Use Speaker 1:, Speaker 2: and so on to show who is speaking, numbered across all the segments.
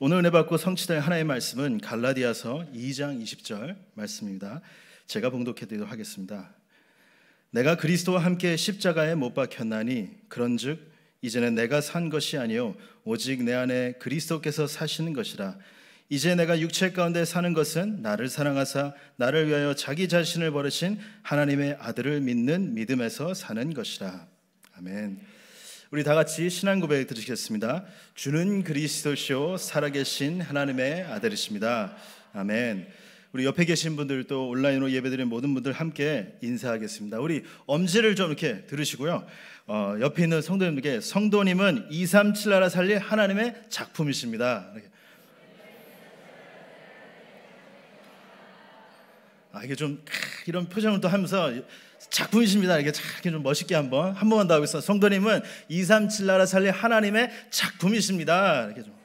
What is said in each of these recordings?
Speaker 1: 오늘 은혜 받고 성취될 하나의 말씀은 갈라디아서 2장 20절 말씀입니다. 제가 봉독해 드리도록 하겠습니다. 내가 그리스도와 함께 십자가에 못 박혔나니 그런즉 이제는 내가 산 것이 아니요 오직 내 안에 그리스도께서 사시는 것이라 이제 내가 육체 가운데 사는 것은 나를 사랑하사 나를 위하여 자기 자신을 버리신 하나님의 아들을 믿는 믿음에서 사는 것이라 아멘. 우리 다 같이 신앙 고백 드으시겠습니다 주는 그리스도시요 살아계신 하나님의 아들이십니다. 아멘. 우리 옆에 계신 분들 또 온라인으로 예배드리는 모든 분들 함께 인사하겠습니다. 우리 엄지를 좀 이렇게 들으시고요. 어, 옆에 있는 성도님께 성도님은 237 나라 살릴 하나님의 작품이십니다. 아, 이게 좀 이런 표정을 또 하면서 작품이십니다. 이렇게 이렇게 좀 멋있게 한번 한 번만 더 하고 있어. 성도님은 237 나라 살리 하나님의 작품이십니다. 이렇게 좀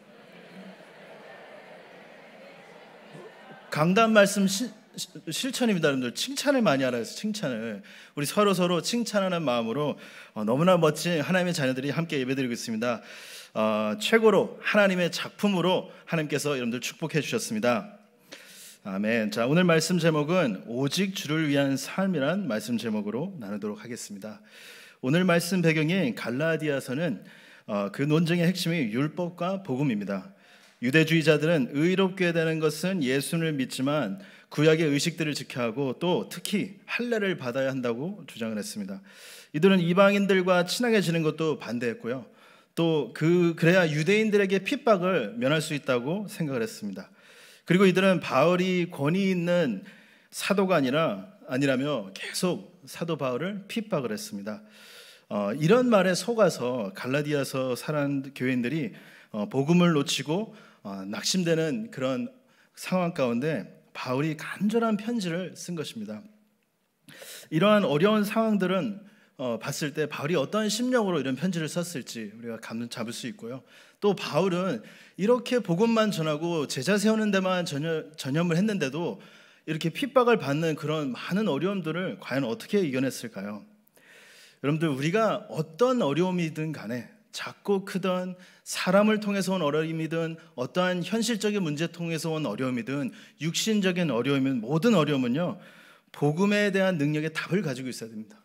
Speaker 1: 강단 말씀 시, 시, 실천입니다, 여러분들. 칭찬을 많이 하라 해서 칭찬을 우리 서로 서로 칭찬하는 마음으로 어, 너무나 멋진 하나님의 자녀들이 함께 예배드리고 있습니다. 어, 최고로 하나님의 작품으로 하나님께서 여러분들 축복해 주셨습니다. 아멘. 자, 오늘 말씀 제목은 오직 주를 위한 삶이란 말씀 제목으로 나누도록 하겠습니다. 오늘 말씀 배경인 갈라디아서는 어, 그 논쟁의 핵심이 율법과 복음입니다. 유대주의자들은 의롭게 되는 것은 예수를 믿지만 구약의 의식들을 지켜야 하고 또 특히 할례를 받아야 한다고 주장을 했습니다. 이들은 이방인들과 친하게 지는 것도 반대했고요. 또 그 그래야 유대인들에게 핍박을 면할 수 있다고 생각을 했습니다. 그리고 이들은 바울이 권위 있는 사도가 아니라 아니라며 계속 사도 바울을 핍박을 했습니다. 어, 이런 말에 속아서 갈라디아서 사는 교인들이 어, 복음을 놓치고 어, 낙심되는 그런 상황 가운데 바울이 간절한 편지를 쓴 것입니다. 이러한 어려운 상황들은 어, 봤을 때 바울이 어떤 심령으로 이런 편지를 썼을지 우리가 감 잡을 수 있고요. 또 바울은 이렇게 복음만 전하고 제자 세우는 데만 전념, 전을 했는데도 이렇게 핍박을 받는 그런 많은 어려움들을 과연 어떻게 이겨냈을까요? 여러분들 우리가 어떤 어려움이든 간에 작고 크던 사람을 통해서 온 어려움이든 어떠한 현실적인 문제 통해서 온 어려움이든 육신적인 어려움이든 모든 어려움은요 복음에 대한 능력의 답을 가지고 있어야 됩니다.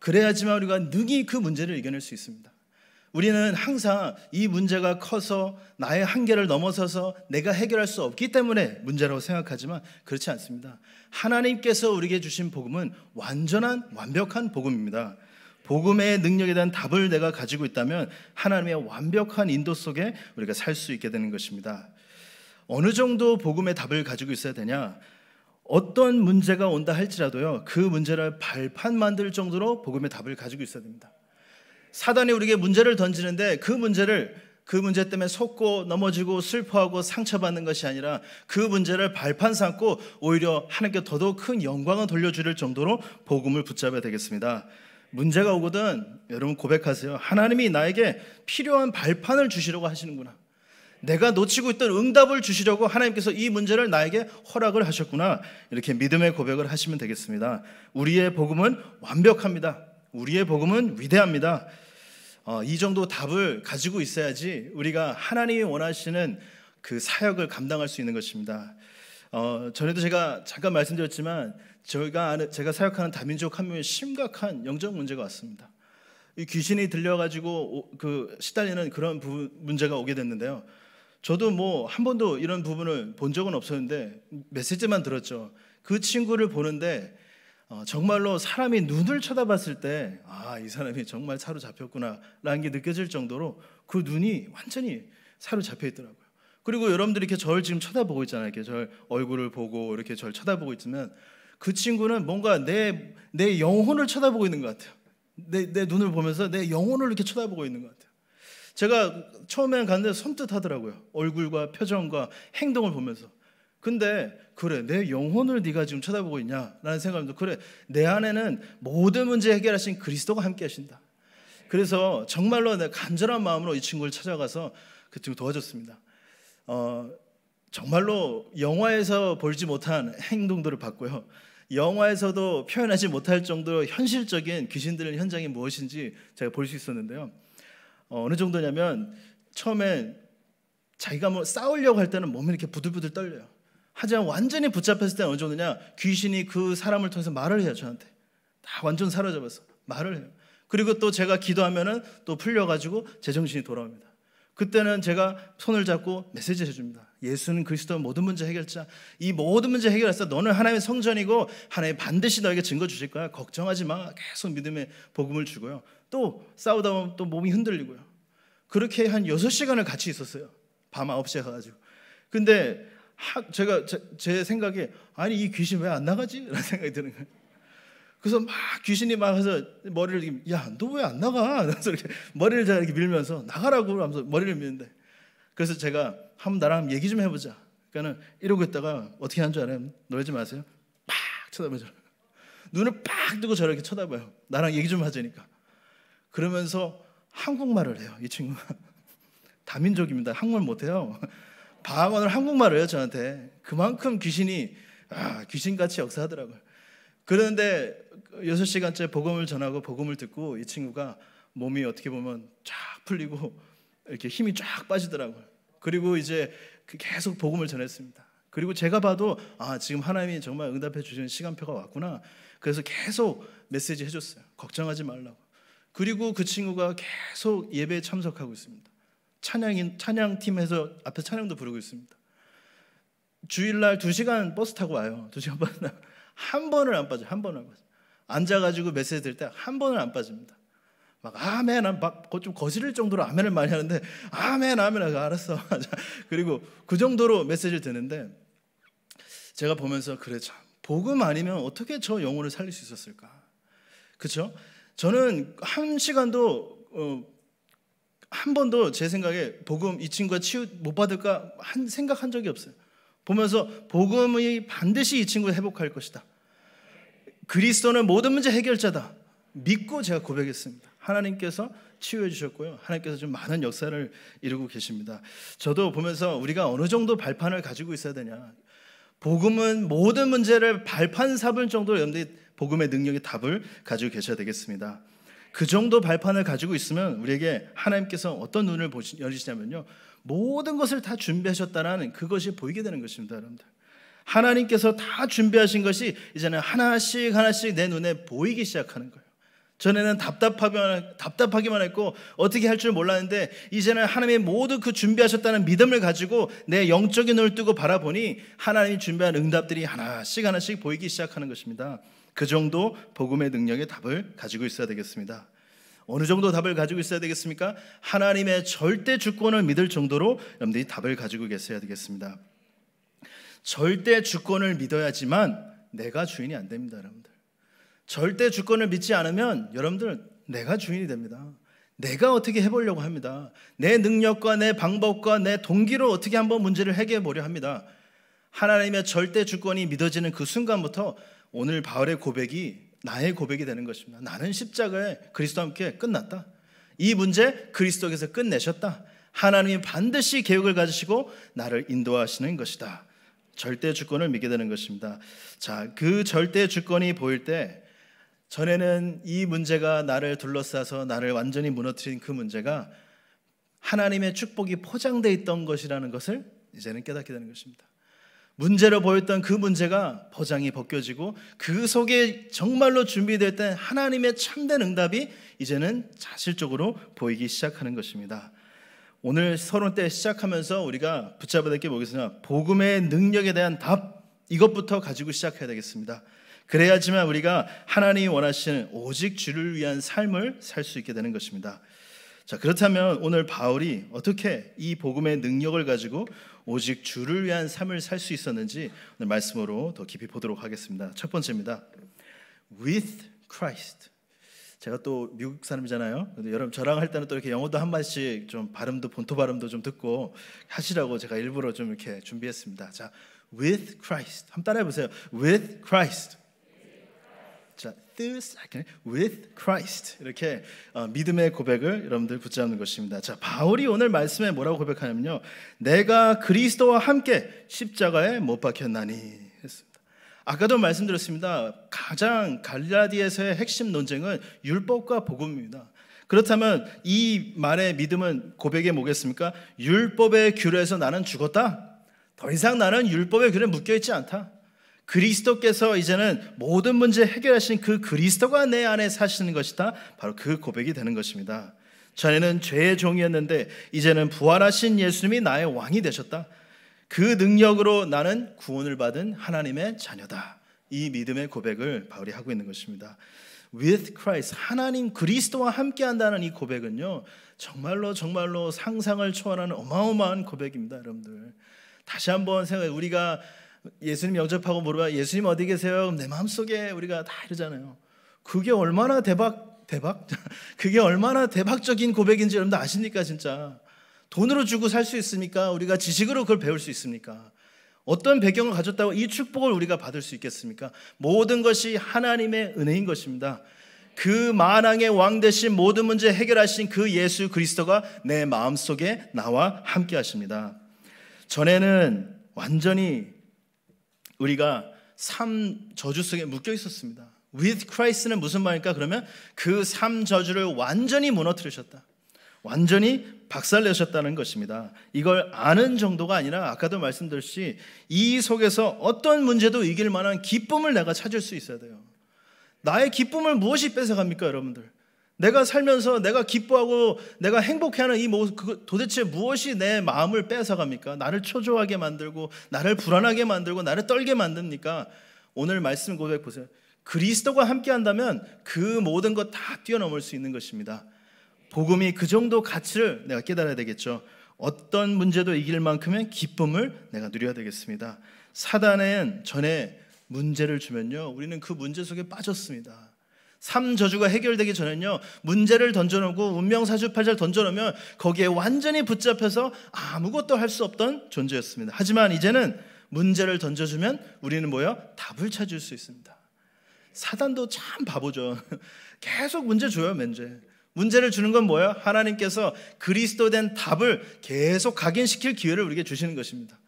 Speaker 1: 그래야지만 우리가 능히 그 문제를 이겨낼 수 있습니다. 우리는 항상 이 문제가 커서 나의 한계를 넘어서서 내가 해결할 수 없기 때문에 문제라고 생각하지만 그렇지 않습니다. 하나님께서 우리에게 주신 복음은 완전한 완벽한 복음입니다. 복음의 능력에 대한 답을 내가 가지고 있다면 하나님의 완벽한 인도 속에 우리가 살 수 있게 되는 것입니다. 어느 정도 복음의 답을 가지고 있어야 되냐? 어떤 문제가 온다 할지라도요 그 문제를 발판 만들 정도로 복음의 답을 가지고 있어야 됩니다. 사단이 우리에게 문제를 던지는데 그 문제를 그 문제 때문에 속고 넘어지고 슬퍼하고 상처받는 것이 아니라 그 문제를 발판 삼고 오히려 하나님께 더더욱 큰 영광을 돌려주릴 정도로 복음을 붙잡아야 되겠습니다. 문제가 오거든 여러분 고백하세요. 하나님이 나에게 필요한 발판을 주시려고 하시는구나. 내가 놓치고 있던 응답을 주시려고 하나님께서 이 문제를 나에게 허락을 하셨구나. 이렇게 믿음의 고백을 하시면 되겠습니다. 우리의 복음은 완벽합니다. 우리의 복음은 위대합니다. 어, 이 정도 답을 가지고 있어야지 우리가 하나님이 원하시는 그 사역을 감당할 수 있는 것입니다. 어, 전에도 제가 잠깐 말씀드렸지만 저희가 아는, 제가 사역하는 다민족 한명의 심각한 영적 문제가 왔습니다. 이 귀신이 들려가지고 오, 그 시달리는 그런 부 문제가 오게 됐는데요. 저도 뭐 한 번도 이런 부분을 본 적은 없었는데 메시지만 들었죠. 그 친구를 보는데 어, 정말로 사람이 눈을 쳐다봤을 때 아, 이 사람이 정말 사로잡혔구나라는 게 느껴질 정도로 그 눈이 완전히 사로잡혀 있더라고요. 그리고 여러분들이 이렇게 저를 지금 쳐다보고 있잖아요. 이렇게 절 얼굴을 보고 이렇게 저를 쳐다보고 있으면 그 친구는 뭔가 내, 내 영혼을 쳐다보고 있는 것 같아요. 내, 내 눈을 보면서 내 영혼을 이렇게 쳐다보고 있는 것 같아요. 제가 처음에 갔는데 섬뜩하더라고요. 얼굴과 표정과 행동을 보면서. 근데 그래 내 영혼을 네가 지금 쳐다보고 있냐라는 생각도 그래 내 안에는 모든 문제 해결하신 그리스도가 함께 하신다. 그래서 정말로 내 간절한 마음으로 이 친구를 찾아가서 그 친구 도와줬습니다. 어, 정말로 영화에서 볼지 못한 행동들을 봤고요. 영화에서도 표현하지 못할 정도로 현실적인 귀신들의 현장이 무엇인지 제가 볼 수 있었는데요. 어, 어느 정도냐면 처음에 자기가 뭐 싸우려고 할 때는 몸이 이렇게 부들부들 떨려요. 하지만 완전히 붙잡혔을 때는 어느 정도냐 귀신이 그 사람을 통해서 말을 해요 저한테 다 완전 사로잡아서 말을 해요. 그리고 또 제가 기도하면은 또 풀려가지고 제정신이 돌아옵니다. 그때는 제가 손을 잡고 메시지 해줍니다. 예수는 그리스도 모든 문제 해결자. 이 모든 문제 해결했어. 너는 하나님의 성전이고 하나님 반드시 너에게 증거 주실 거야. 걱정하지 마. 계속 믿음의 복음을 주고요. 또 싸우다 보면 또 몸이 흔들리고요. 그렇게 한 6시간을 같이 있었어요. 밤 9시에 가가지고. 근데 제가 제 생각에 아니 이 귀신 왜 안 나가지? 라는 생각이 드는 거예요. 그래서 막 귀신이 막 해서 머리를 야 너 왜 안 나가? 그래서 이렇게 머리를 제가 이렇게 밀면서 나가라고 하면서 머리를 미는데 그래서 제가 한번 나랑 얘기 좀 해보자. 그러니까는 이러고 있다가 어떻게 하는 줄 알아요? 놀지 마세요. 팍 쳐다보죠. 눈을 팍 뜨고 저렇게 쳐다봐요. 나랑 얘기 좀 하자니까. 그러면서 한국말을 해요. 이 친구가 다민족입니다. 한국말 못해요. 방언을 한국말을 해요. 저한테 그만큼 귀신이 아, 귀신같이 역사하더라고요. 그런데 6시간째 복음을 전하고 복음을 듣고 이 친구가 몸이 어떻게 보면 쫙 풀리고 이렇게 힘이 쫙 빠지더라고요. 그리고 이제 그 계속 복음을 전했습니다. 그리고 제가 봐도 아 지금 하나님이 정말 응답해 주시는 시간표가 왔구나. 그래서 계속 메시지 해줬어요. 걱정하지 말라고. 그리고 그 친구가 계속 예배에 참석하고 있습니다. 찬양인 찬양팀에서 앞에 찬양도 부르고 있습니다. 주일날 두 시간 버스 타고 와요. 두 시간 반한 번을 안 빠져, 한 번을 안 빠져. 앉아가지고 메시지 들때한 번을 안 빠집니다. 막 아멘 막좀 거스릴 정도로 아멘을 많이 하는데 아멘 아멘 아 알았어 그리고 그 정도로 메시지를 드는데 제가 보면서 그래 참 복음 아니면 어떻게 저 영혼을 살릴 수 있었을까 그렇죠? 저는 한 시간도 어, 한 번도 제 생각에 복음 이 친구가 치유 못 받을까 한 생각한 적이 없어요. 보면서 복음이 반드시 이 친구를 회복할 것이다. 그리스도는 모든 문제 해결자다. 믿고 제가 고백했습니다. 하나님께서 치유해 주셨고요. 하나님께서 좀 많은 역사를 이루고 계십니다. 저도 보면서 우리가 어느 정도 발판을 가지고 있어야 되냐. 복음은 모든 문제를 발판 삼을 정도로 여러분들이 복음의 능력의 답을 가지고 계셔야 되겠습니다. 그 정도 발판을 가지고 있으면 우리에게 하나님께서 어떤 눈을 열리시냐면요. 모든 것을 다 준비하셨다라는 그것이 보이게 되는 것입니다, 여러분들. 하나님께서 다 준비하신 것이 이제는 하나씩 하나씩 내 눈에 보이기 시작하는 거예요. 전에는 답답하기만, 답답하기만 했고 어떻게 할 줄 몰랐는데 이제는 하나님이 모두 그 준비하셨다는 믿음을 가지고 내 영적인 눈을 뜨고 바라보니 하나님이 준비한 응답들이 하나씩 하나씩 보이기 시작하는 것입니다. 그 정도 복음의 능력의 답을 가지고 있어야 되겠습니다. 어느 정도 답을 가지고 있어야 되겠습니까? 하나님의 절대 주권을 믿을 정도로 여러분들이 답을 가지고 계셔야 되겠습니다. 절대 주권을 믿어야지만 내가 주인이 안 됩니다, 여러분. 절대 주권을 믿지 않으면 여러분들 내가 주인이 됩니다. 내가 어떻게 해보려고 합니다. 내 능력과 내 방법과 내 동기로 어떻게 한번 문제를 해결해 보려 합니다. 하나님의 절대 주권이 믿어지는 그 순간부터 오늘 바울의 고백이 나의 고백이 되는 것입니다. 나는 십자가에 그리스도와 함께 끝났다. 이 문제 그리스도께서 끝내셨다. 하나님이 반드시 계획을 가지시고 나를 인도하시는 것이다. 절대 주권을 믿게 되는 것입니다. 자, 그 절대 주권이 보일 때 전에는 이 문제가 나를 둘러싸서 나를 완전히 무너뜨린 그 문제가 하나님의 축복이 포장되어 있던 것이라는 것을 이제는 깨닫게 되는 것입니다. 문제로 보였던 그 문제가 포장이 벗겨지고 그 속에 정말로 준비될 때 하나님의 참된 응답이 이제는 자실적으로 보이기 시작하는 것입니다. 오늘 서론 때 시작하면서 우리가 붙잡아야 될게 뭐겠느냐? 복음의 능력에 대한 답 이것부터 가지고 시작해야 되겠습니다. 그래야지만 우리가 하나님이 원하시는 오직 주를 위한 삶을 살 수 있게 되는 것입니다. 자, 그렇다면 오늘 바울이 어떻게 이 복음의 능력을 가지고 오직 주를 위한 삶을 살 수 있었는지 오늘 말씀으로 더 깊이 보도록 하겠습니다. 첫 번째입니다. With Christ. 제가 또 미국 사람이잖아요. 근데 여러분 저랑 할 때는 또 이렇게 영어도 한마씩좀 발음도 본토 발음도 좀 듣고 하시라고 제가 일부러 좀 이렇게 준비했습니다. 자, with Christ. 한번 따라해 보세요. with Christ. this with Christ 이렇게 어, 믿음의 고백을 여러분들 붙잡는 것입니다. 자 바울이 오늘 말씀에 뭐라고 고백하냐면요, 내가 그리스도와 함께 십자가에 못 박혔나니 했습니다. 아까도 말씀드렸습니다. 가장 갈라디에서의 핵심 논쟁은 율법과 복음입니다. 그렇다면 이 말의 믿음은 고백에 뭐겠습니까? 율법의 규례에서 나는 죽었다. 더 이상 나는 율법의 규례에 묶여 있지 않다. 그리스도께서 이제는 모든 문제 해결하신 그 그리스도가 내 안에 사시는 것이다. 바로 그 고백이 되는 것입니다. 전에는 죄의 종이었는데 이제는 부활하신 예수님이 나의 왕이 되셨다. 그 능력으로 나는 구원을 받은 하나님의 자녀다. 이 믿음의 고백을 바울이 하고 있는 것입니다. With Christ, 하나님 그리스도와 함께 한다는 이 고백은요, 정말로 정말로 상상을 초월하는 어마어마한 고백입니다, 여러분들. 다시 한번 생각해 우리가 예수님 영접하고 물어봐 예수님 어디 계세요? 그럼 내 마음속에 우리가 다 이러잖아요. 그게 얼마나 대박 대박 그게 얼마나 대박적인 고백인지 여러분들 아십니까 진짜 돈으로 주고 살 수 있습니까? 우리가 지식으로 그걸 배울 수 있습니까? 어떤 배경을 가졌다고 이 축복을 우리가 받을 수 있겠습니까? 모든 것이 하나님의 은혜인 것입니다. 그 만왕의 왕 대신 모든 문제 해결하신 그 예수 그리스도가 내 마음속에 나와 함께 하십니다. 전에는 완전히 우리가 삶 저주 속에 묶여 있었습니다. With Christ는 무슨 말일까? 그러면 그삶 저주를 완전히 무너뜨리셨다. 완전히 박살내셨다는 것입니다. 이걸 아는 정도가 아니라 아까도 말씀드렸듯이 이 속에서 어떤 문제도 이길 만한 기쁨을 내가 찾을 수 있어야 돼요. 나의 기쁨을 무엇이 뺏어갑니까, 여러분들? 내가 살면서 내가 기뻐하고 내가 행복해하는 이 모습 그 도대체 무엇이 내 마음을 뺏어갑니까? 나를 초조하게 만들고 나를 불안하게 만들고 나를 떨게 만듭니까? 오늘 말씀 고백 보세요. 그리스도가 함께한다면 그 모든 것 다 뛰어넘을 수 있는 것입니다. 복음이 그 정도 가치를 내가 깨달아야 되겠죠. 어떤 문제도 이길 만큼의 기쁨을 내가 누려야 되겠습니다. 사단은 전에 문제를 주면요. 우리는 그 문제 속에 빠졌습니다. 삶 저주가 해결되기 전에는요, 문제를 던져놓고 운명 사주팔자를 던져놓으면 거기에 완전히 붙잡혀서 아무것도 할 수 없던 존재였습니다. 하지만 이제는 문제를 던져주면 우리는 뭐요? 답을 찾을 수 있습니다. 사단도 참 바보죠. 계속 문제 줘요, 문제. 문제를 주는 건 뭐예요? 하나님께서 그리스도 된 답을 계속 각인시킬 기회를 우리에게 주시는 것입니다.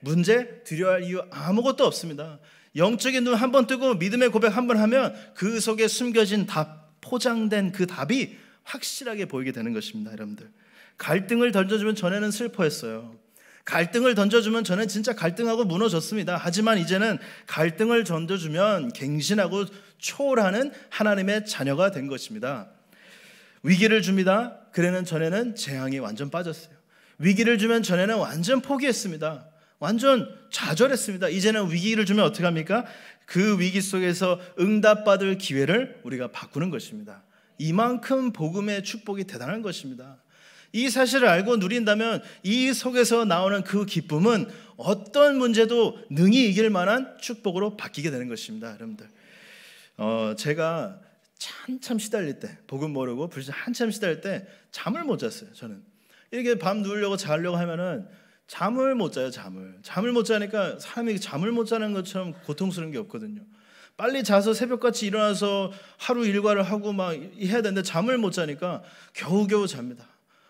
Speaker 1: 문제 드려야 할 이유 아무것도 없습니다. 영적인 눈 한 번 뜨고 믿음의 고백 한 번 하면 그 속에 숨겨진 답, 포장된 그 답이 확실하게 보이게 되는 것입니다, 여러분들. 갈등을 던져주면 전에는 슬퍼했어요. 갈등을 던져주면 저는 진짜 갈등하고 무너졌습니다. 하지만 이제는 갈등을 던져주면 갱신하고 초월하는 하나님의 자녀가 된 것입니다. 위기를 줍니다. 그래는 전에는 재앙이 완전 빠졌어요. 위기를 주면 전에는 완전 포기했습니다. 완전 좌절했습니다. 이제는 위기를 주면 어떻게 합니까? 그 위기 속에서 응답받을 기회를 우리가 바꾸는 것입니다. 이만큼 복음의 축복이 대단한 것입니다. 이 사실을 알고 누린다면 이 속에서 나오는 그 기쁨은 어떤 문제도 능히 이길 만한 축복으로 바뀌게 되는 것입니다, 여러분들. 어, 제가 한참 시달릴 때, 복음 모르고 불신 한참 시달릴 때 잠을 못 잤어요, 저는. 이렇게 밤 누우려고 자려고 하면은 잠을 못 자요, 잠을. 잠을 못 자니까 사람이 잠을 못 자는 것처럼 고통스러운 게 없거든요. 빨리 자서 새벽같이 일어나서 하루 일과를 하고 막 해야 되는데 잠을 못 자니까 겨우겨우 잡니다.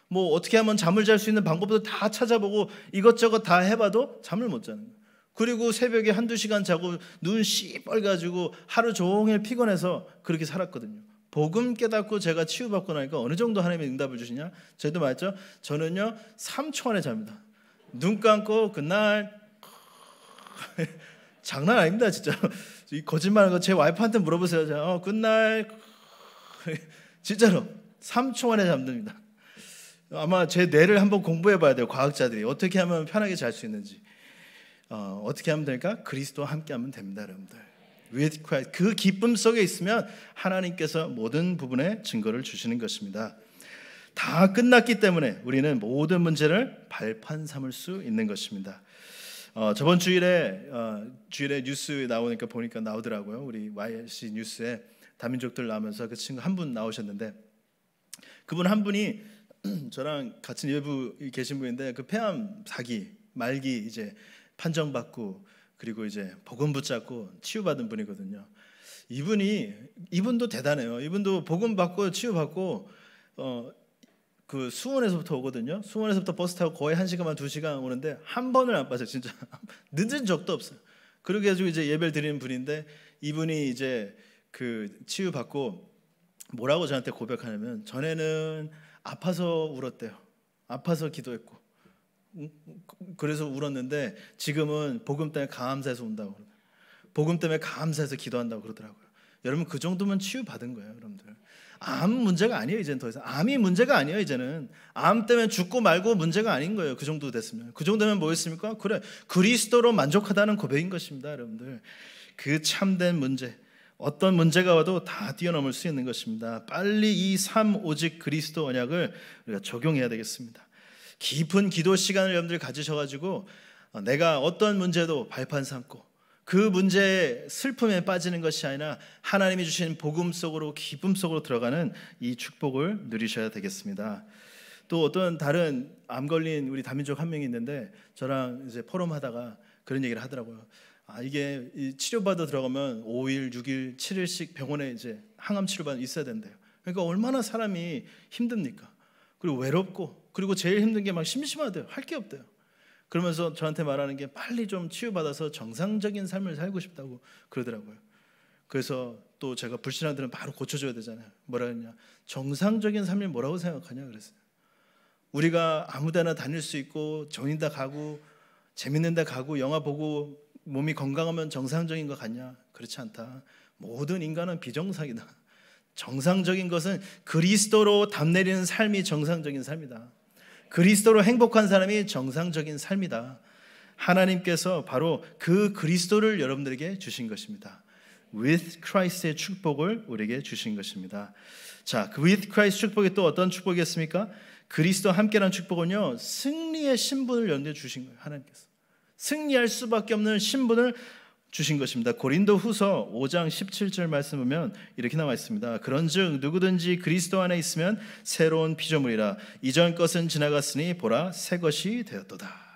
Speaker 1: 뭐 어떻게 하면 잠을 잘 수 있는 방법도 다 찾아보고 이것저것 다 해봐도 잠을 못 자는 거예요. 그리고 새벽에 한두 시간 자고 눈 씨뻘가지고 하루 종일 피곤해서 그렇게 살았거든요. 복음 깨닫고 제가 치유받고 나니까 어느 정도 하나님의 응답을 주시냐? 저도 말했죠. 저는요 3초 안에 잡니다. 눈 감고 그날 장난 아닙니다 진짜 거짓말하는 거 제 와이프한테 물어보세요 제가, 어, 그날 진짜로 3초 안에 잠듭니다 아마 제 뇌를 한번 공부해 봐야 돼요 과학자들이 어떻게 하면 편하게 잘 수 있는지 어, 어떻게 하면 될까 그리스도와 함께 하면 됩니다 여러분들 with Christ. 그 기쁨 속에 있으면 하나님께서 모든 부분에 증거를 주시는 것입니다. 다 끝났기 때문에 우리는 모든 문제를 발판 삼을 수 있는 것입니다. 어, 저번 주일에 어, 주일에 뉴스 나오니까 보니까 나오더라고요. 우리 YLC 뉴스에 다민족들 나오면서 그 친구 한 분 나오셨는데 그분 한 분이 저랑 같은 일부 계신 분인데 그 폐암 사기 말기 이제 판정받고 그리고 이제 복음 붙잡고 치유받은 분이거든요. 이분이 이분도 대단해요. 이분도 복음 받고 치유받고 어, 그 수원에서부터 오거든요. 수원에서부터 버스 타고 거의 한 시간만 두 시간 오는데 한 번을 안 빠져 진짜 늦은 적도 없어요. 그러게 해서 이제 예배를 드리는 분인데 이분이 이제 그 치유 받고 뭐라고 저한테 고백하냐면 전에는 아파서 울었대요. 아파서 기도했고 음, 음, 그래서 울었는데 지금은 복음 때문에 감사해서 운다고 복음 때문에 감사해서 기도한다고 그러더라고요. 여러분 그 정도면 치유받은 거예요, 여러분들. 암 문제가 아니에요, 이제는 더 이상. 암이 문제가 아니에요, 이제는. 암 때문에 죽고 말고 문제가 아닌 거예요, 그 정도 됐으면. 그 정도면 뭐였습니까? 그래, 그리스도로 만족하다는 고백인 것입니다, 여러분들. 그 참된 문제, 어떤 문제가 와도 다 뛰어넘을 수 있는 것입니다. 빨리 이삼 오직 그리스도 언약을 우리가 적용해야 되겠습니다. 깊은 기도 시간을 여러분들이 가지셔가지고 어, 내가 어떤 문제도 발판 삼고 그 문제의 슬픔에 빠지는 것이 아니라 하나님이 주신 복음 속으로 기쁨 속으로 들어가는 이 축복을 누리셔야 되겠습니다. 또 어떤 다른 암 걸린 우리 다민족 한 명이 있는데 저랑 이제 포럼 하다가 그런 얘기를 하더라고요. 아 이게 치료받아 들어가면 5일, 6일, 7일씩 병원에 이제 항암 치료받 있어야 된대요. 그러니까 얼마나 사람이 힘듭니까? 그리고 외롭고 그리고 제일 힘든 게 막 심심하대요. 할 게 없대요. 그러면서 저한테 말하는 게 빨리 좀 치유받아서 정상적인 삶을 살고 싶다고 그러더라고요. 그래서 또 제가 불신한 들은 바로 고쳐줘야 되잖아요. 뭐라 했냐. 정상적인 삶이 뭐라고 생각하냐 그랬어요. 우리가 아무 데나 다닐 수 있고 정인 다 가고 재밌는 데 가고 영화 보고 몸이 건강하면 정상적인 것 같냐? 그렇지 않다. 모든 인간은 비정상이다. 정상적인 것은 그리스도로 담내리는 삶이 정상적인 삶이다. 그리스도로 행복한 사람이 정상적인 삶이다. 하나님께서 바로 그 그리스도를 여러분들에게 주신 것입니다. with Christ의 축복을 우리에게 주신 것입니다. 자, 그 with Christ 축복이 또 어떤 축복이었습니까? 그리스도 함께라 축복은요, 승리의 신분을 연대 주신 거예요, 하나님께서. 승리할 수밖에 없는 신분을 주신 것입니다. 고린도 후서 5장 17절 말씀 보면 이렇게 나와 있습니다. 그런 즉, 누구든지 그리스도 안에 있으면 새로운 피조물이라. 이전 것은 지나갔으니 보라, 새 것이 되었도다.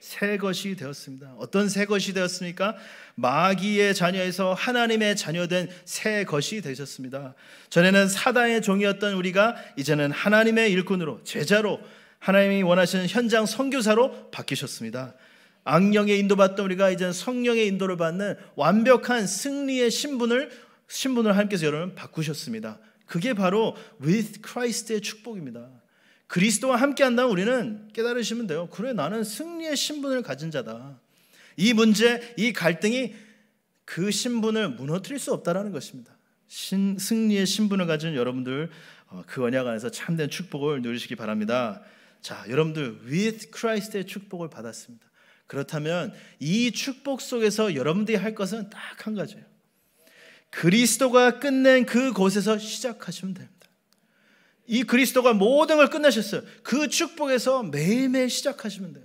Speaker 1: 새 것이 되었습니다. 어떤 새 것이 되었습니까? 마귀의 자녀에서 하나님의 자녀된 새 것이 되셨습니다. 전에는 사단의 종이었던 우리가 이제는 하나님의 일꾼으로, 제자로, 하나님이 원하시는 현장 선교사로 바뀌셨습니다. 악령의 인도받던 우리가 이제 성령의 인도를 받는 완벽한 승리의 신분을 신분을 함께서 여러분 바꾸셨습니다. 그게 바로 with Christ의 축복입니다. 그리스도와 함께 한다면 우리는 깨달으시면 돼요. 그래 나는 승리의 신분을 가진 자다. 이 문제, 이 갈등이 그 신분을 무너뜨릴 수 없다라는 것입니다. 신, 승리의 신분을 가진 여러분들 어, 그 언약 안에서 참된 축복을 누리시기 바랍니다. 자, 여러분들 with Christ의 축복을 받았습니다. 그렇다면 이 축복 속에서 여러분들이 할 것은 딱 한 가지예요. 그리스도가 끝낸 그곳에서 시작하시면 됩니다. 이 그리스도가 모든 걸 끝내셨어요. 그 축복에서 매일매일 시작하시면 돼요.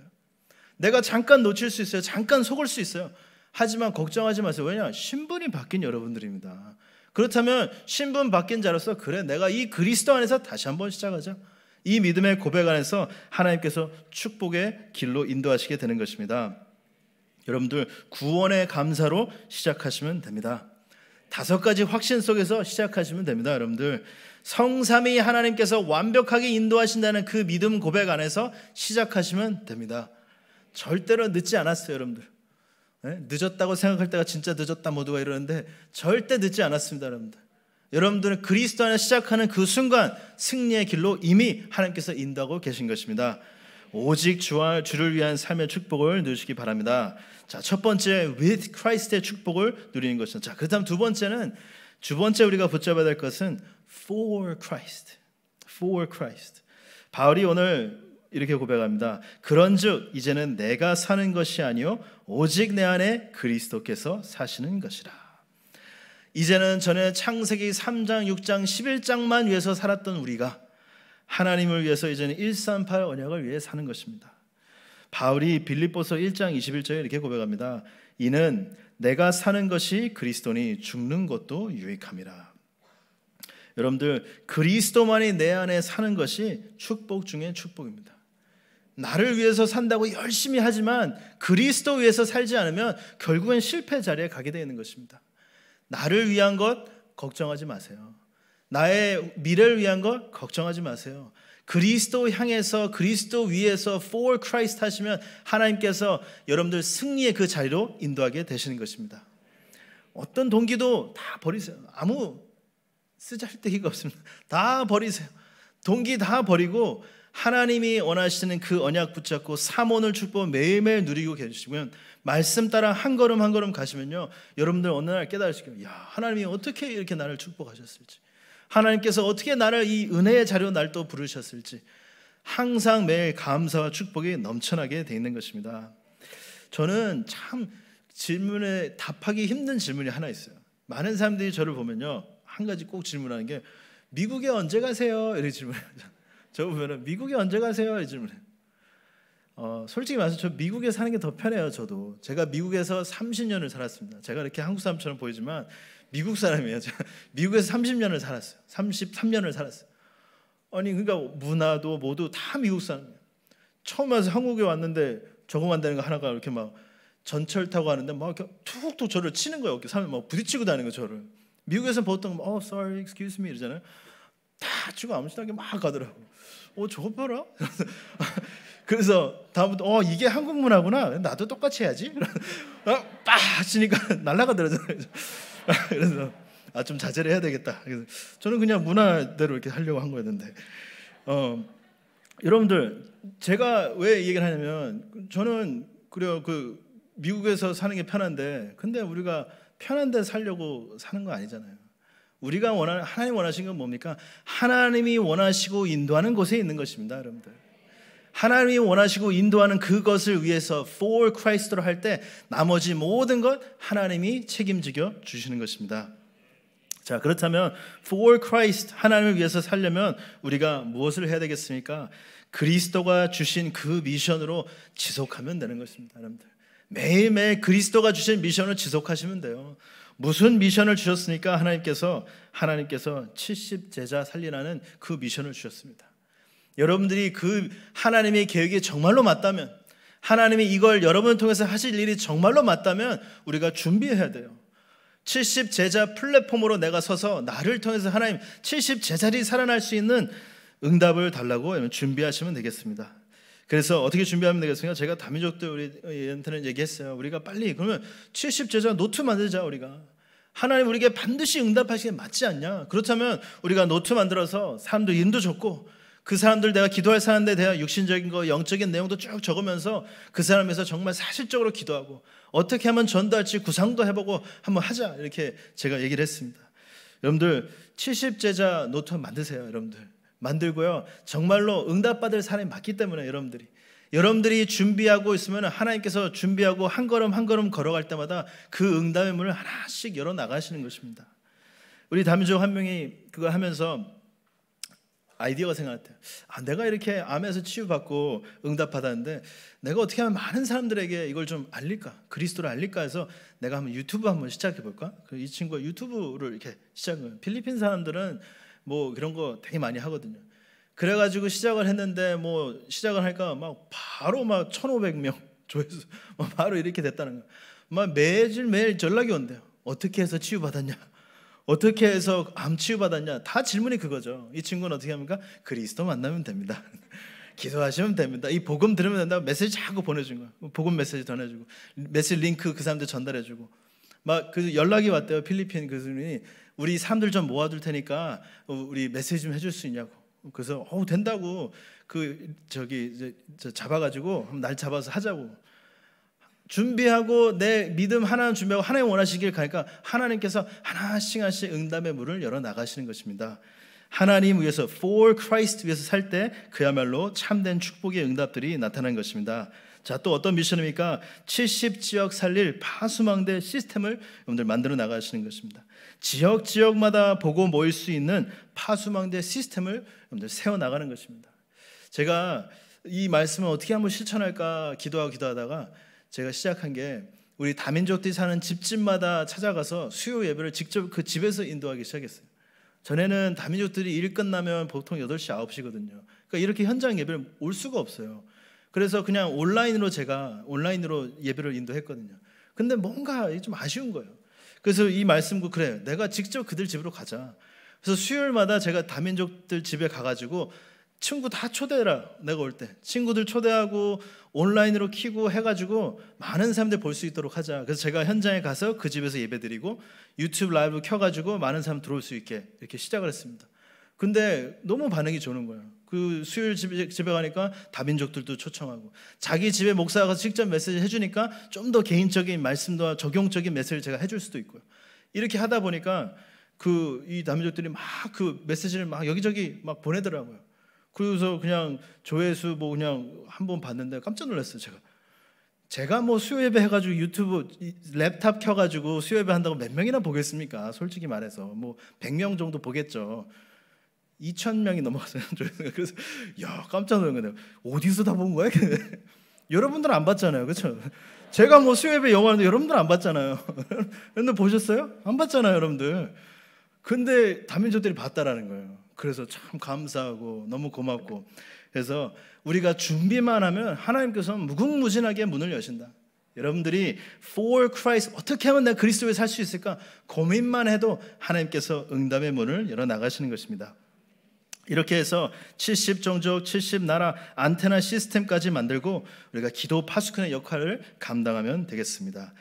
Speaker 1: 내가 잠깐 놓칠 수 있어요. 잠깐 속을 수 있어요. 하지만 걱정하지 마세요. 왜냐? 신분이 바뀐 여러분들입니다. 그렇다면 신분 바뀐 자로서 그래 내가 이 그리스도 안에서 다시 한번 시작하자. 이 믿음의 고백 안에서 하나님께서 축복의 길로 인도하시게 되는 것입니다. 여러분들 구원의 감사로 시작하시면 됩니다. 다섯 가지 확신 속에서 시작하시면 됩니다, 여러분들. 성삼위 하나님께서 완벽하게 인도하신다는 그 믿음 고백 안에서 시작하시면 됩니다. 절대로 늦지 않았어요, 여러분들. 네? 늦었다고 생각할 때가 진짜 늦었다 모두가 이러는데 절대 늦지 않았습니다, 여러분들. 여러분들은 그리스도 안에 시작하는 그 순간 승리의 길로 이미 하나님께서 인도하고 계신 것입니다. 오직 주와 주를 위한 삶의 축복을 누리시기 바랍니다. 자, 첫 번째 with Christ의 축복을 누리는 것이죠. 자, 그다음 두 번째는 두 번째 우리가 붙잡아야 될 것은 for Christ. for Christ. 바울이 오늘 이렇게 고백합니다. 그런즉 이제는 내가 사는 것이 아니요 오직 내 안에 그리스도께서 사시는 것이라. 이제는 전에 창세기 3장, 6장, 11장만 위해서 살았던 우리가 하나님을 위해서 이제는 138 언약을 위해 사는 것입니다. 바울이 빌립보서 1장 21절에 이렇게 고백합니다. 이는 내가 사는 것이 그리스도니 죽는 것도 유익함이라. 여러분들 그리스도만이 내 안에 사는 것이 축복 중의 축복입니다. 나를 위해서 산다고 열심히 하지만 그리스도 위해서 살지 않으면 결국엔 실패 자리에 가게 되는 것입니다. 나를 위한 것 걱정하지 마세요. 나의 미래를 위한 것 걱정하지 마세요. 그리스도 향해서 그리스도 위에서 for Christ 하시면 하나님께서 여러분들 승리의 그 자리로 인도하게 되시는 것입니다. 어떤 동기도 다 버리세요. 아무 쓰잘데기가 없습니다. 다 버리세요. 동기 다 버리고 하나님이 원하시는 그 언약 붙잡고 삼원을 축복 매일매일 누리고 계시면 말씀 따라 한 걸음 한 걸음 가시면요 여러분들 어느 날 깨달으시면 야 하나님이 어떻게 이렇게 나를 축복하셨을지 하나님께서 어떻게 나를 이 은혜의 자료날 또 부르셨을지 항상 매일 감사와 축복이 넘쳐나게 돼 있는 것입니다. 저는 참 질문에 답하기 힘든 질문이 하나 있어요. 많은 사람들이 저를 보면요 한 가지 꼭 질문하는 게 미국에 언제 가세요? 이런 질문해요. 을저 보면은 미국에 언제 가세요? 이 질문에. 어, 솔직히 말해서 저 미국에 사는 게 더 편해요. 저도 제가 미국에서 30년을 살았습니다. 제가 이렇게 한국 사람처럼 보이지만 미국 사람이에요. 제가 미국에서 30년을 살았어요. 33년을 살았어요. 아니 그러니까 문화도 모두 다 미국 사람이에요. 처음 와서 한국에 왔는데 저거 만드는 거 하나가 이렇게 막 전철 타고 가는데 막 툭툭 저를 치는 거예요. 이 사람이 막 부딪히고 다니는 거 저를. 미국에서 보통 어 oh, sorry, excuse me 이러잖아요. 다 치고 암시하게 막 가더라고. 어, 저거 봐라. 그래서 다음부터 어 이게 한국 문화구나. 나도 똑같이 해야지. 어, 빡 치니까 날아가더라고요. 그래서 아좀 자제를 해야 되겠다. 그래서 저는 그냥 문화대로 이렇게 하려고 한 거였는데 어 여러분들 제가 왜 얘기를 하냐면 저는 그래그 미국에서 사는 게 편한데 근데 우리가 편한 데 살려고 사는 거 아니잖아요. 우리가 원하는 하나님 원하신 건 뭡니까? 하나님이 원하시고 인도하는 곳에 있는 것입니다, 여러분들. 하나님이 원하시고 인도하는 그것을 위해서 for Christ로 할 때 나머지 모든 것 하나님이 책임지겨 주시는 것입니다. 자, 그렇다면 for Christ 하나님을 위해서 살려면 우리가 무엇을 해야 되겠습니까? 그리스도가 주신 그 미션으로 지속하면 되는 것입니다, 여러분들. 매일매일 그리스도가 주신 미션을 지속하시면 돼요. 무슨 미션을 주셨습니까? 하나님께서 하나님께서 70 제자 살리라는 그 미션을 주셨습니다. 여러분들이 그 하나님의 계획에 정말로 맞다면 하나님이 이걸 여러분을 통해서 하실 일이 정말로 맞다면 우리가 준비해야 돼요. 70 제자 플랫폼으로 내가 서서 나를 통해서 하나님 70 제자들이 살아날 수 있는 응답을 달라고 준비하시면 되겠습니다. 그래서 어떻게 준비하면 되겠습니까? 제가 다민족 들 우리한테는 얘기했어요. 우리가 빨리 그러면 70 제자 노트 만들자 우리가. 하나님 우리에게 반드시 응답하시게 맞지 않냐? 그렇다면 우리가 노트 만들어서 사람도인도 적고 그 사람들 내가 기도할 사람에 대한 육신적인 거 영적인 내용도 쭉 적으면서 그 사람에서 정말 사실적으로 기도하고 어떻게 하면 전달할지 구상도 해보고 한번 하자 이렇게 제가 얘기를 했습니다. 여러분들 70 제자 노트 만드세요 여러분들 만들고요. 정말로 응답받을 사람이 맞기 때문에 여러분들이 여러분들이 준비하고 있으면 하나님께서 준비하고 한 걸음 한 걸음 걸어갈 때마다 그 응답의 문을 하나씩 열어 나가시는 것입니다. 우리 담임조 한 명이 그거 하면서 아이디어가 생각났대요. 아, 내가 이렇게 암에서 치유받고 응답받았는데 내가 어떻게 하면 많은 사람들에게 이걸 좀 알릴까? 그리스도를 알릴까 해서 내가 한번 유튜브 한번 시작해 볼까? 그 이 친구가 유튜브를 이렇게 시작을 필리핀 사람들은 뭐 그런 거 되게 많이 하거든요. 그래가지고 시작을 했는데 뭐 시작을 하니까 막 바로 막 1,500명 조회수 바로 이렇게 됐다는 거. 예막 매일 매일 전락이 온대요. 어떻게 해서 치유받았냐? 어떻게 해서 암 치유받았냐? 다 질문이 그거죠. 이 친구는 어떻게 합니까? 그리스도 만나면 됩니다. 기도하시면 됩니다. 이 복음 들으면 된다. 메시지 자꾸 보내준 거예요 복음 메시지 전해주고 메시지 링크 그 사람들 전달해주고 막그 연락이 왔대요. 필리핀 교수님이 우리 사람들 좀 모아둘 테니까 우리 메시지 좀 해줄 수 있냐고. 그래서 어 된다고 그 저기 저 잡아가지고 날 잡아서 하자고. 준비하고 내 믿음 하나는 준비하고 하나님 원하시길 가니까 하나님께서 하나씩 하나씩 응답의 문을 열어 나가시는 것입니다. 하나님 위해서 for Christ 위해서 살 때 그야말로 참된 축복의 응답들이 나타난 것입니다. 자, 또 어떤 미션입니까? 70지역 살릴 파수망대 시스템을 여러분들 만들어 나가시는 것입니다. 지역 지역마다 보고 모일 수 있는 파수망대 시스템을 여러분들 세워 나가는 것입니다. 제가 이 말씀을 어떻게 한번 실천할까 기도하고 기도하다가 제가 시작한 게 우리 다민족들이 사는 집집마다 찾아가서 수요 예배를 직접 그 집에서 인도하기 시작했어요. 전에는 다민족들이 일 끝나면 보통 8시, 9시거든요. 그러니까 이렇게 현장 예배를 올 수가 없어요. 그래서 그냥 온라인으로 제가 온라인으로 예배를 인도했거든요. 근데 뭔가 좀 아쉬운 거예요. 그래서 이말씀도 그 그래 내가 직접 그들 집으로 가자. 그래서 수요일마다 제가 다민족들 집에 가가지고 친구 다 초대해라 내가 올 때 친구들 초대하고 온라인으로 키고 해가지고 많은 사람들 볼 수 있도록 하자 그래서 제가 현장에 가서 그 집에서 예배드리고 유튜브 라이브 켜가지고 많은 사람 들어올 수 있게 이렇게 시작을 했습니다 근데 너무 반응이 좋은 거예요 그 수요일 집에, 집에 가니까 다민족들도 초청하고 자기 집에 목사가 직접 메시지 해주니까 좀 더 개인적인 말씀도 적용적인 메시지를 제가 해줄 수도 있고요. 이렇게 하다 보니까 그 이 다민족들이 막 그 메시지를 막 여기저기 막 보내더라고요. 그래서 그냥 조회수 뭐 그냥 한번 봤는데 깜짝 놀랐어요 제가. 제가 뭐 수요예배 해가지고 유튜브 랩탑 켜가지고 수요예배 한다고 몇 명이나 보겠습니까? 솔직히 말해서 뭐 100명 정도 보겠죠. 2천 명이 넘어갔어요. 그래서 야 깜짝 놀란 거예요. 어디서 다 본 거야? 여러분들 안 봤잖아요, 그렇죠? 제가 뭐수요예영화하데 여러분들 안 봤잖아요. 여러 보셨어요? 안 봤잖아요, 여러분들. 근데 담임족들이 봤다라는 거예요. 그래서 참 감사하고 너무 고맙고 그래서 우리가 준비만 하면 하나님께서 무궁무진하게 문을 여신다. 여러분들이 for Christ 어떻게 하면 내가 그리스도에 살 수 있을까 고민만 해도 하나님께서 응답의 문을 열어 나가시는 것입니다. 이렇게 해서 70 종족, 70 나라 안테나 시스템까지 만들고 우리가 기도 파수꾼의 역할을 감당하면 되겠습니다.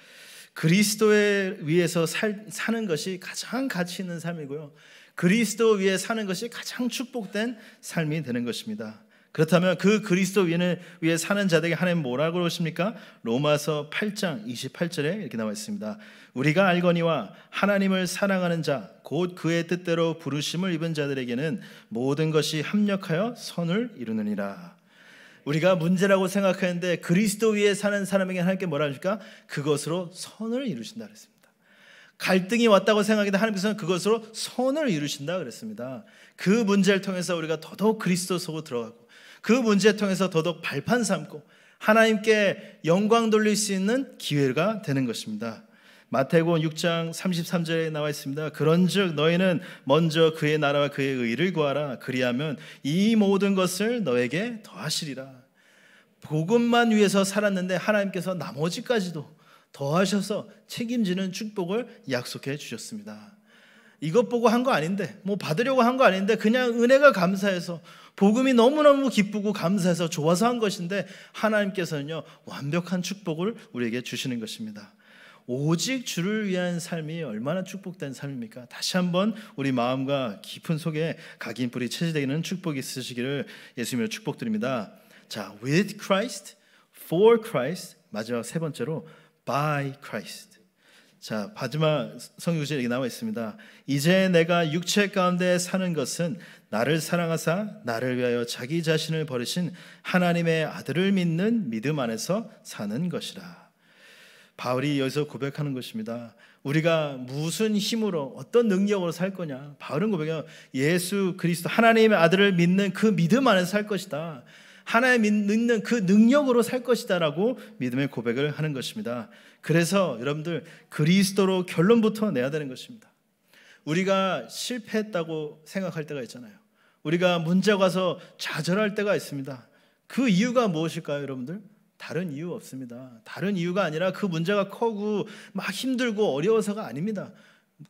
Speaker 1: 그리스도에 위해서 살, 사는 것이 가장 가치 있는 삶이고요. 그리스도 위에 사는 것이 가장 축복된 삶이 되는 것입니다. 그렇다면 그 그리스도 위에, 위에 사는 자들에게 하나님 뭐라고 그러십니까? 로마서 8장 28절에 이렇게 나와 있습니다. 우리가 알거니와 하나님을 사랑하는 자, 곧 그의 뜻대로 부르심을 입은 자들에게는 모든 것이 합력하여 선을 이루느니라. 우리가 문제라고 생각하는데 그리스도 위에 사는 사람에게 하나님께 뭐라 하십니까? 그것으로 선을 이루신다 그랬습니다. 갈등이 왔다고 생각해도 하나님께서는 그것으로 선을 이루신다 그랬습니다. 그 문제를 통해서 우리가 더더욱 그리스도 속으로 들어가고 그 문제 통해서 더더욱 발판 삼고 하나님께 영광 돌릴 수 있는 기회가 되는 것입니다. 마태복음 6장 33절에 나와 있습니다. 그런즉 너희는 먼저 그의 나라와 그의 의를 구하라 그리하면 이 모든 것을 너에게 더하시리라. 복음만 위해서 살았는데 하나님께서 나머지까지도 더하셔서 책임지는 축복을 약속해 주셨습니다. 이것 보고 한 거 아닌데, 뭐 받으려고 한 거 아닌데, 그냥 은혜가 감사해서, 복음이 너무너무 기쁘고 감사해서 좋아서 한 것인데, 하나님께서는요, 완벽한 축복을 우리에게 주시는 것입니다. 오직 주를 위한 삶이 얼마나 축복된 삶입니까? 다시 한번 우리 마음과 깊은 속에 각인 뿌리 체지되는 축복이 있으시기를 예수님으 축복드립니다. 자, with Christ, for Christ, 마지막 세 번째로 by Christ. 자, 마지막 성경구절 이 나와 있습니다. 이제 내가 육체 가운데 사는 것은 나를 사랑하사 나를 위하여 자기 자신을 버리신 하나님의 아들을 믿는 믿음 안에서 사는 것이라. 바울이 여기서 고백하는 것입니다. 우리가 무슨 힘으로 어떤 능력으로 살 거냐? 바울은 고백해요. 예수 그리스도 하나님의 아들을 믿는 그 믿음 안에서 살 것이다. 하나님 믿는 그 능력으로 살 것이다라고 믿음의 고백을 하는 것입니다. 그래서 여러분들 그리스도로 결론부터 내야 되는 것입니다. 우리가 실패했다고 생각할 때가 있잖아요. 우리가 문제가 가서 좌절할 때가 있습니다. 그 이유가 무엇일까요, 여러분들? 다른 이유 없습니다. 다른 이유가 아니라 그 문제가 커고 막 힘들고 어려워서가 아닙니다.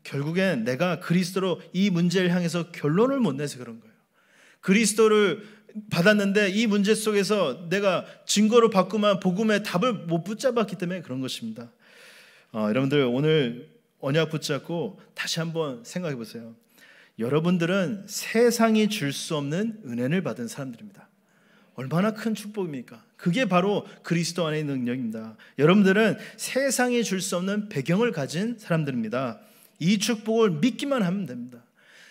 Speaker 1: 결국엔 내가 그리스도로 이 문제를 향해서 결론을 못 내서 그런 거예요. 그리스도를 받았는데 이 문제 속에서 내가 증거로 바꾸면 복음의 답을 못 붙잡았기 때문에 그런 것입니다. 어, 여러분들 오늘 언약 붙잡고 다시 한번 생각해 보세요. 여러분들은 세상이 줄 수 없는 은혜를 받은 사람들입니다. 얼마나 큰 축복입니까? 그게 바로 그리스도 안의 능력입니다. 여러분들은 세상이 줄 수 없는 배경을 가진 사람들입니다. 이 축복을 믿기만 하면 됩니다.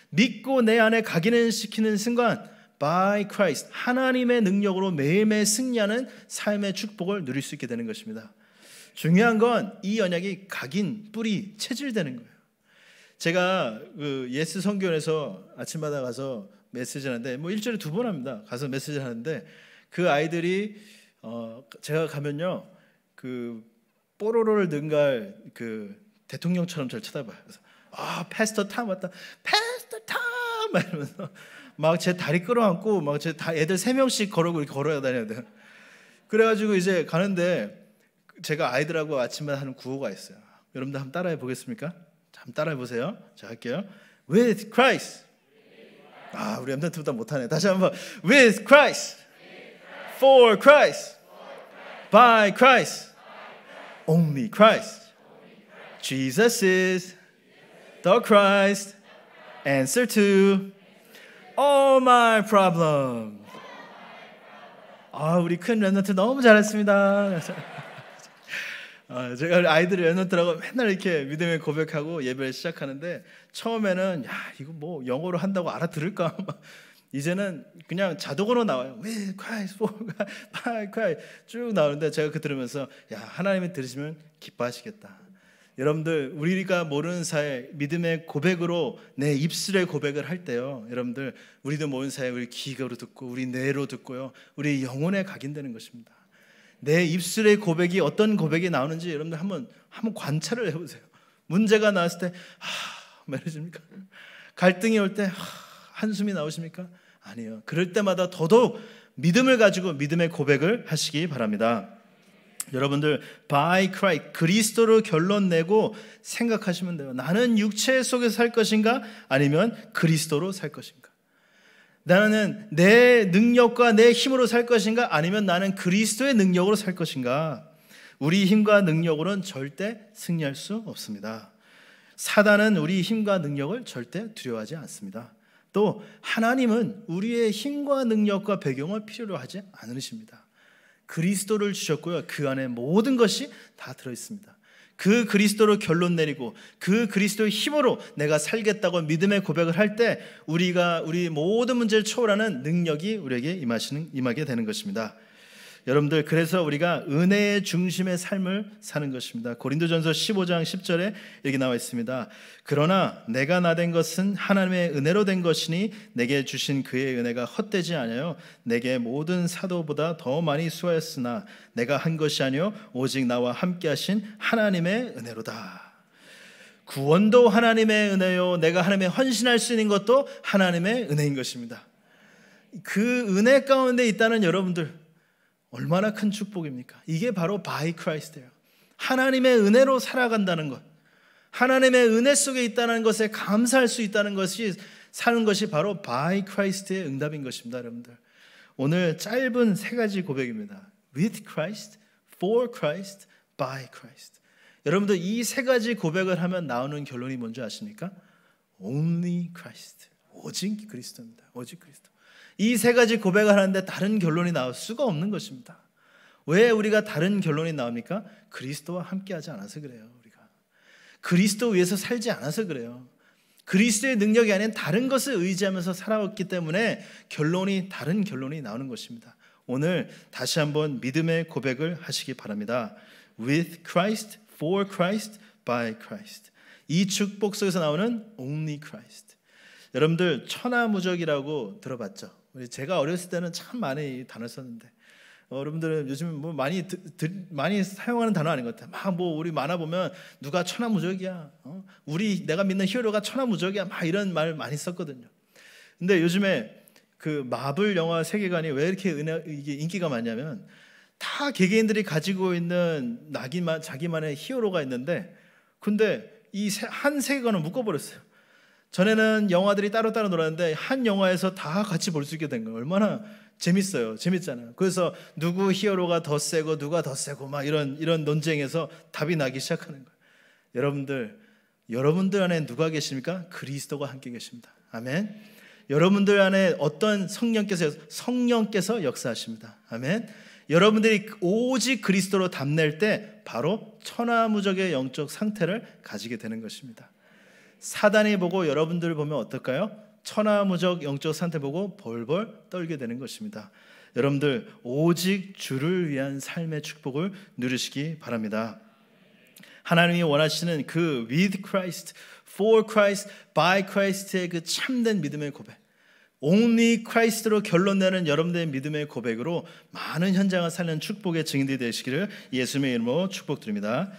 Speaker 1: 믿고 내 안에 각인을 시키는 순간 by Christ 하나님의 능력으로 매일매일 승리하는 삶의 축복을 누릴 수 있게 되는 것입니다. 중요한 건 이 언약이 각인, 뿌리, 체질되는 거예요. 제가 그 예스 성교에서 아침마다 가서 메시지 하는데 뭐 일주일에 두 번 합니다. 가서 메시지 하는데 그 아이들이 어 제가 가면요. 그 뽀로로를 능갈 그 대통령처럼 저를 쳐다봐요. 그래서 아, 패스터 탐 왔다. 패스터 탐! 이러면서 막제 다리 끌어안고 막제 애들 세 명씩 걸어고 이렇게 걸어야 다녀야 돼요. 그래가지고 이제 가는데 제가 아이들하고 아침마 하는 구호가 있어요. 여러분들 한번 따라해 보겠습니까? 한번 따라해 보세요. 자 할게요. With Christ. 아 우리 엠탄트보다 못하네. 다시 한번 With Christ. For Christ. By Christ. Only Christ. Jesus is the Christ. Answer to all my problem. 아, 우리 큰 랩런트 너무 잘했습니다. 어, 제가 아이들이 랩트라고 맨날 이렇게 믿음의 고백하고 예배를 시작하는데 처음에는 야 이거 뭐 영어로 한다고 알아들을까 이제는 그냥 자동으로 나와요. 왜 c r i for God, 쭉 나오는데 제가 그 들으면서 야 하나님이 들으시면 기뻐하시겠다. 여러분들 우리가 모르는 사이 믿음의 고백으로 내 입술의 고백을 할 때요. 여러분들 우리도 모르는 사이 우리 귀로 듣고 우리 뇌로 듣고요. 우리 영혼에 각인되는 것입니다. 내 입술의 고백이 어떤 고백이 나오는지 여러분들 한번 한번 관찰을 해보세요. 문제가 나왔을 때 하, 말해줍니까? 뭐 갈등이 올때 한숨이 나오십니까? 아니요. 그럴 때마다 더더욱 믿음을 가지고 믿음의 고백을 하시기 바랍니다. 여러분들 by Christ 그리스도로 결론 내고 생각하시면 돼요. 나는 육체 속에 서살 것인가 아니면 그리스도로 살 것인가? 나는 내 능력과 내 힘으로 살 것인가 아니면 나는 그리스도의 능력으로 살 것인가? 우리 힘과 능력으로는 절대 승리할 수 없습니다. 사단은 우리 힘과 능력을 절대 두려워하지 않습니다. 또 하나님은 우리의 힘과 능력과 배경을 필요로 하지 않으십니다. 그리스도를 주셨고요. 그 안에 모든 것이 다 들어있습니다. 그 그리스도로 결론 내리고 그 그리스도의 힘으로 내가 살겠다고 믿음의 고백을 할 때 우리가 우리 모든 문제를 초월하는 능력이 우리에게 임하시는 임하게 되는 것입니다. 여러분들 그래서 우리가 은혜의 중심의 삶을 사는 것입니다. 고린도전서 15장 10절에 이렇게 나와 있습니다. 그러나 내가 나된 것은 하나님의 은혜로 된 것이니 내게 주신 그의 은혜가 헛되지 아니하여 내게 모든 사도보다 더 많이 수하였으나 내가 한 것이 아니요 오직 나와 함께 하신 하나님의 은혜로다. 구원도 하나님의 은혜요. 내가 하나님의 헌신할 수 있는 것도 하나님의 은혜인 것입니다. 그 은혜 가운데 있다는 여러분들 얼마나 큰 축복입니까? 이게 바로 바이 크라이스트예요. 하나님의 은혜로 살아간다는 것. 하나님의 은혜 속에 있다는 것에 감사할 수 있다는 것이 사는 것이 바로 바이 크라이스트의 응답인 것입니다, 여러분들. 오늘 짧은 세 가지 고백입니다. With Christ, for Christ, by Christ. 여러분들 이 세 가지 고백을 하면 나오는 결론이 뭔지 아십니까? Only Christ. 오직 그리스도입니다. 오직 그리스도. 이세 가지 고백하는데 을 다른 결론이 나올 수가 없는 것입니다. 왜 우리가 다른 결론이 나옵니까? 그리스도와 함께하지 않아서 그래요. 우리가 그리스도 위해서 살지 않아서 그래요. 그리스도의 능력이 아닌 다른 것을 의지하면서 살아왔기 때문에 결론이 다른 결론이 나오는 것입니다. 오늘 다시 한번 믿음의 고백을 하시기 바랍니다. With Christ, for Christ, by Christ. 이 축복 속에서 나오는 Only Christ. 여러분들 천하무적이라고 들어봤죠? 제가 어렸을 때는 참 많이 단어 썼는데 어, 여러분들은 요즘 뭐 많이 드, 드, 많이 사용하는 단어 아닌 것 같아요. 막 뭐 우리 만화 보면 누가 천하무적이야. 어? 우리 내가 믿는 히어로가 천하무적이야. 막 이런 말 많이 썼거든요. 근데 요즘에 그 마블 영화 세계관이 왜 이렇게 은하, 인기가 많냐면 다 개개인들이 가지고 있는 나기만 자기만의 히어로가 있는데 근데 이 한 세계관을 묶어버렸어요. 전에는 영화들이 따로따로 놀았는데 한 영화에서 다 같이 볼 수 있게 된 거예요. 얼마나 재밌어요. 재밌잖아요. 그래서 누구 히어로가 더 세고 누가 더 세고 막 이런 이런 논쟁에서 답이 나기 시작하는 거예요. 여러분들 여러분들 안에 누가 계십니까? 그리스도가 함께 계십니다. 아멘. 여러분들 안에 어떤 성령께서 성령께서 역사하십니다. 아멘. 여러분들이 오직 그리스도로 담낼 때 바로 천하무적의 영적 상태를 가지게 되는 것입니다. 사단이 보고 여러분들을 보면 어떨까요? 천하무적 영적 상태 보고 벌벌 떨게 되는 것입니다. 여러분들 오직 주를 위한 삶의 축복을 누리시기 바랍니다. 하나님이 원하시는 그 with Christ, for Christ, by Christ의 그 참된 믿음의 고백. only Christ로 결론내는 여러분들의 믿음의 고백으로 많은 현장을 살리는 축복의 증인들이 되시기를 예수님의 이름으로 축복드립니다.